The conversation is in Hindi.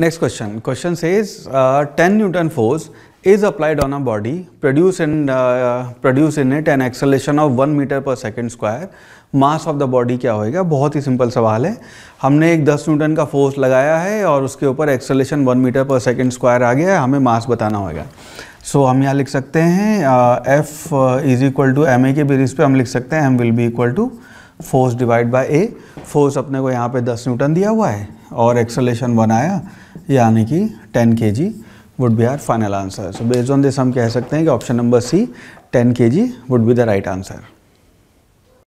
next question question says uh, 10 newton force is applied on a body produce in produce in it it acceleration of one metre per second square mass of the body क्या होएगा बहुत ही सिंपल सवाल है हमने एक 10 न्यूटन का फोर्स लगाया है और उसके ऊपर acceleration one metre per second square आ गया है हमें मास बताना होगा सो so, हम यहाँ लिख सकते हैं F is equal to M A के बेरिस पे हम लिख सकते हैं M will be equal to force divide by A force अपने को यहाँ पे 10 न्यूटन दिया हुआ है और एक्सलेशन वन आया यानी कि 10 K G would be our final answer so based on this हम कह सकते हैं कि option number C 10 K G would be the right answer